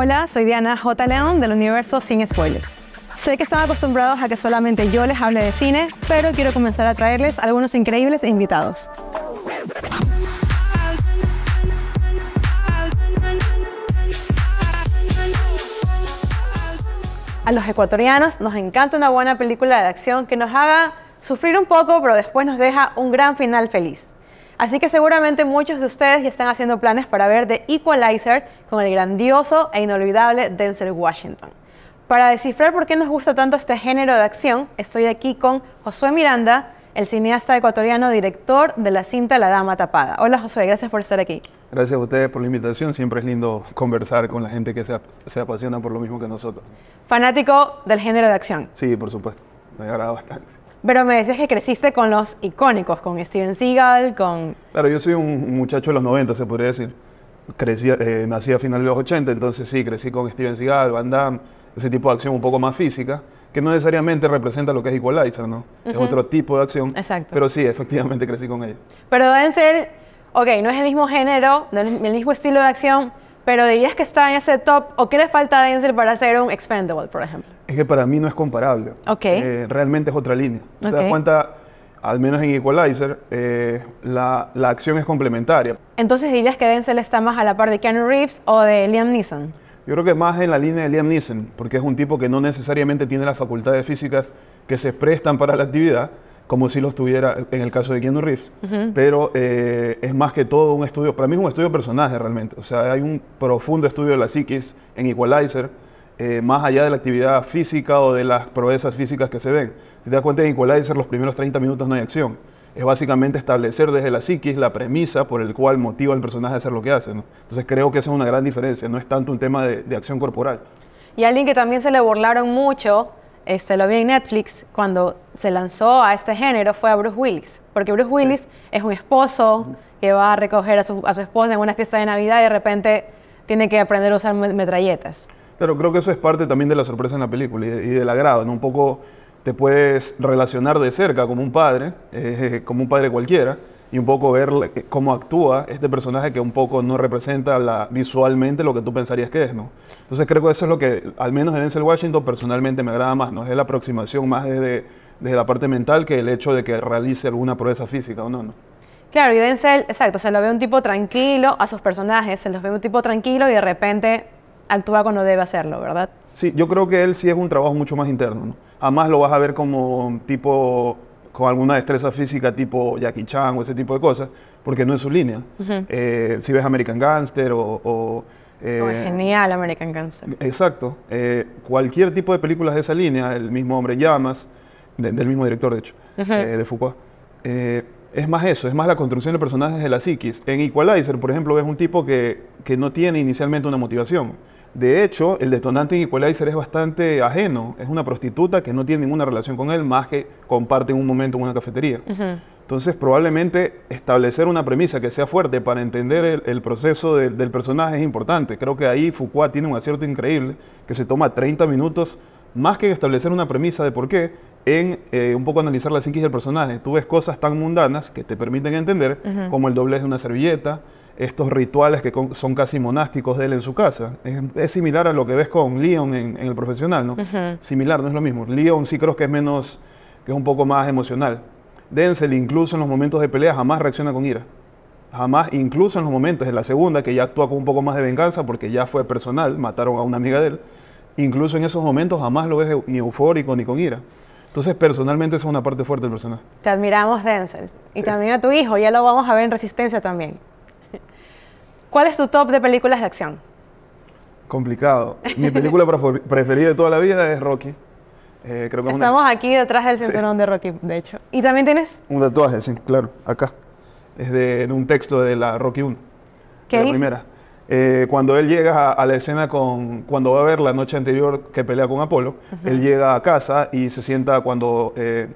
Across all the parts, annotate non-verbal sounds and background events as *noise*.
Hola, soy Diana J. León del universo Sin Spoilers. Sé que están acostumbrados a que solamente yo les hable de cine, pero quiero comenzar a traerles algunos increíbles invitados. A los ecuatorianos nos encanta una buena película de acción que nos haga sufrir un poco, pero después nos deja un gran final feliz. Así que seguramente muchos de ustedes ya están haciendo planes para ver The Equalizer con el grandioso e inolvidable Denzel Washington. Para descifrar por qué nos gusta tanto este género de acción, estoy aquí con Josué Miranda, el cineasta ecuatoriano, director de la cinta La Dama Tapada. Hola Josué, gracias por estar aquí. Gracias a ustedes por la invitación, siempre es lindo conversar con la gente que se, apasiona por lo mismo que nosotros. Fanático del género de acción. Sí, por supuesto, me agrada bastante. Pero me decías que creciste con los icónicos, con Steven Seagal, con... Claro, yo soy un muchacho de los 90, se podría decir. Crecí, eh, nací a finales de los 80, entonces sí, crecí con Steven Seagal, Van Damme, ese tipo de acción un poco más física, que no necesariamente representa lo que es Equalizer, ¿no? Es otro tipo de acción. Exacto. Pero sí, efectivamente crecí con ellos. Pero Denzel, ser, ok, no es el mismo género, no es el mismo estilo de acción, pero dirías que está en ese top, ¿o qué le falta a Denzel para ser un Expendable, por ejemplo? Es que para mí no es comparable. Eh, realmente es otra línea. Te das cuenta, al menos en Equalizer, eh, la, la, acción es complementaria. Entonces dirías que Denzel está más a la par de Keanu Reeves o de Liam Neeson. Yo creo que más en la línea de Liam Neeson, porque es un tipo que no necesariamente tiene las facultades físicas que se prestan para la actividad, como si lo estuviera en el caso de Keanu Reeves. Pero eh, es más que todo un estudio, para mí es un estudio de personaje realmente. O sea, hay un profundo estudio de la psiquis en Equalizer eh, más allá de la actividad física o de las proezas físicas que se ven. Si te das cuenta, en ser los primeros 30 minutos no hay acción. Es básicamente establecer desde la psiquis la premisa por el cual motiva al personaje a hacer lo que hace. Entonces creo que esa es una gran diferencia, no es tanto un tema de, acción corporal. Y alguien que también se le burlaron mucho, este, lo vi en Netflix, cuando se lanzó a este género fue a Bruce Willis. Porque Bruce Willis es un esposo que va a recoger a su, a su esposa en una fiesta de Navidad y de repente tiene que aprender a usar metralletas. Claro, creo que eso es parte también de la sorpresa en la película y, del agrado, ¿no? Un poco te puedes relacionar de cerca como un padre, eh, como un padre cualquiera, y un poco ver eh, cómo actúa este personaje que un poco no representa visualmente lo que tú pensarías que es, ¿no? Entonces creo que eso es lo que, al menos en Denzel Washington, personalmente me agrada más, ¿no? Es la aproximación más desde, la parte mental que el hecho de que realice alguna proeza física o no, ¿no? Claro, y Denzel, exacto, se lo ve un tipo tranquilo a sus personajes, se los ve un tipo tranquilo y de repente actúa cuando debe hacerlo, ¿verdad? Sí, yo creo que él sí es un trabajo mucho más interno. ¿no? Además lo vas a ver como tipo con alguna destreza física tipo Jackie Chan o ese tipo de cosas, porque no es su línea. Eh, si ves American Gangster o... o eh, genial American Gangster. Exacto. Eh, cualquier tipo de películas de esa línea, el mismo Hombre Llamas, del mismo director de hecho, de Foucault, es más eso, es más la construcción de personajes de la psiquis. En Equalizer, por ejemplo, ves un tipo que, que no tiene inicialmente una motivación de hecho, el detonante en Equalizer es bastante ajeno. Es una prostituta que no tiene ninguna relación con él, más que comparte un momento en una cafetería. Entonces, probablemente establecer una premisa que sea fuerte para entender el, proceso del personaje es importante. Creo que ahí Foucault tiene un acierto increíble, que se toma 30 minutos más que establecer una premisa de por qué, en eh, un poco analizar la psiquis del personaje. Tú ves cosas tan mundanas que te permiten entender, como el doblez de una servilleta, estos rituales que son casi monásticos de él en su casa. Es, similar a lo que ves con Leon en, el profesional, ¿no? Similar, no es lo mismo. Leon sí creo que es menos, que es un poco más emocional. Denzel incluso en los momentos de pelea jamás reacciona con ira. Jamás, incluso en los momentos en la segunda, que ya actúa con un poco más de venganza porque ya fue personal, mataron a una amiga de él. Incluso en esos momentos jamás lo ves ni eufórico ni con ira. Entonces, personalmente, es una parte fuerte del personaje. Te admiramos, Denzel. Y también a tu hijo, ya lo vamos a ver en Resistencia también. ¿Cuál es tu top de películas de acción? Complicado. Mi película *laughs* preferida de toda la vida es Rocky. Eh, Estamos aquí detrás del cinturón de Rocky, de hecho. ¿Y también tienes? Un tatuaje, sí, claro, acá. Es de un texto de la Rocky 1. ¿Qué la primera. Eh, cuando él llega a, la escena con. Cuando va a ver la noche anterior que pelea con Apolo, él llega a casa y se sienta cuando. Eh,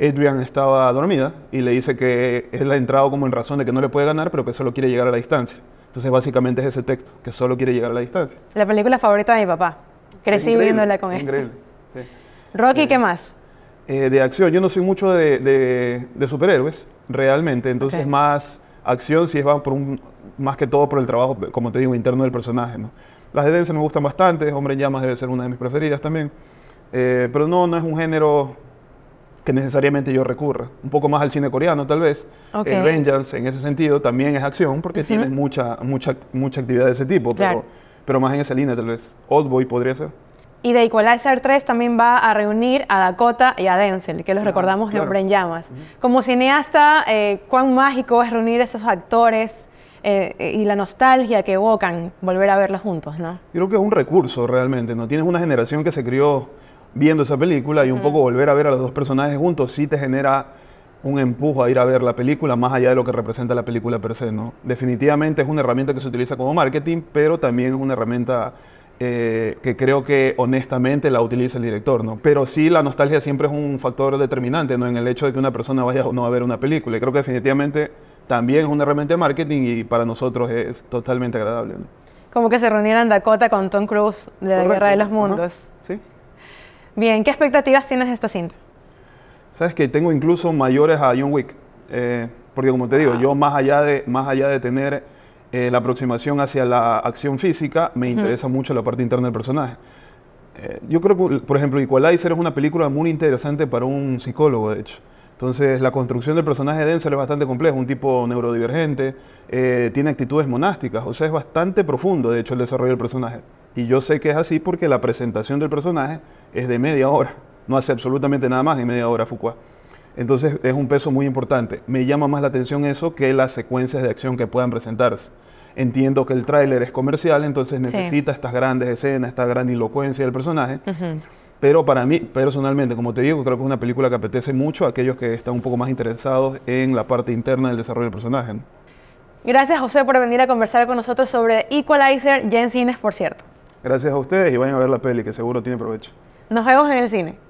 Adrian estaba dormida y le dice que él ha entrado como en razón de que no le puede ganar, pero que solo quiere llegar a la distancia. Entonces básicamente es ese texto, que solo quiere llegar a la distancia. La película favorita de mi papá. Crecí viéndola con él. Increíble. Sí. Rocky, eh, ¿qué más? Eh, de acción. Yo no soy mucho de, superhéroes, realmente. Entonces más acción si es por un, más que todo por el trabajo, como te digo, interno del personaje. ¿no? Las de Denzel me gustan bastante. Hombre en llamas debe ser una de mis preferidas también. Eh, pero no, no es un género que necesariamente yo recurra. Un poco más al cine coreano, tal vez. El eh, Vengeance, en ese sentido, también es acción porque tiene tienes mucha, mucha, mucha actividad de ese tipo, claro. pero, más en esa línea, tal vez. Old Boy podría ser. Y The Equalizer 3 también va a reunir a Dakota y a Denzel, que los ah, recordamos de Hombre en Llamas. Como cineasta, eh, cuán mágico es reunir esos actores eh, y la nostalgia que evocan volver a verlos juntos, ¿no? creo que es un recurso realmente, ¿no? Tienes una generación que se crió viendo esa película y un poco volver a ver a los dos personajes juntos sí te genera un empujo a ir a ver la película más allá de lo que representa la película per se, ¿no? Definitivamente es una herramienta que se utiliza como marketing, pero también es una herramienta eh, que creo que honestamente la utiliza el director, ¿no? Pero sí la nostalgia siempre es un factor determinante, ¿no? En el hecho de que una persona vaya o no a ver una película. Y creo que definitivamente también es una herramienta de marketing y para nosotros es totalmente agradable, Como que se reunieran Dakota con Tom Cruise de la Guerra de los Mundos. Sí. Bien, ¿qué expectativas tienes de esta cinta? Sabes que tengo incluso mayores a John Wick, eh, porque como te digo, yo ah. más allá de, más allá de tener eh, la aproximación hacia la acción física, me interesa mucho la parte interna del personaje. Eh, yo creo que, por ejemplo, Equalizer es una película muy interesante para un psicólogo, de hecho. Entonces, la construcción del personaje de Denzel es bastante compleja, un tipo neurodivergente, tiene actitudes monásticas, o sea, es bastante profundo, de hecho, el desarrollo del personaje. Y yo sé que es así porque la presentación del personaje es de media hora. No hace absolutamente nada más en media hora Foucault. Entonces es un peso muy importante. Me llama más la atención eso que las secuencias de acción que puedan presentarse. Entiendo que el tráiler es comercial, entonces necesita estas grandes escenas, esta gran elocuencia del personaje. Pero para mí, personalmente, como te digo, creo que es una película que apetece mucho a aquellos que están un poco más interesados en la parte interna del desarrollo del personaje. Gracias, José, por venir a conversar con nosotros sobre Equalizer, en cines, por cierto. Gracias a ustedes y vayan a ver la peli, que seguro tiene provecho. Nos vemos en el cine.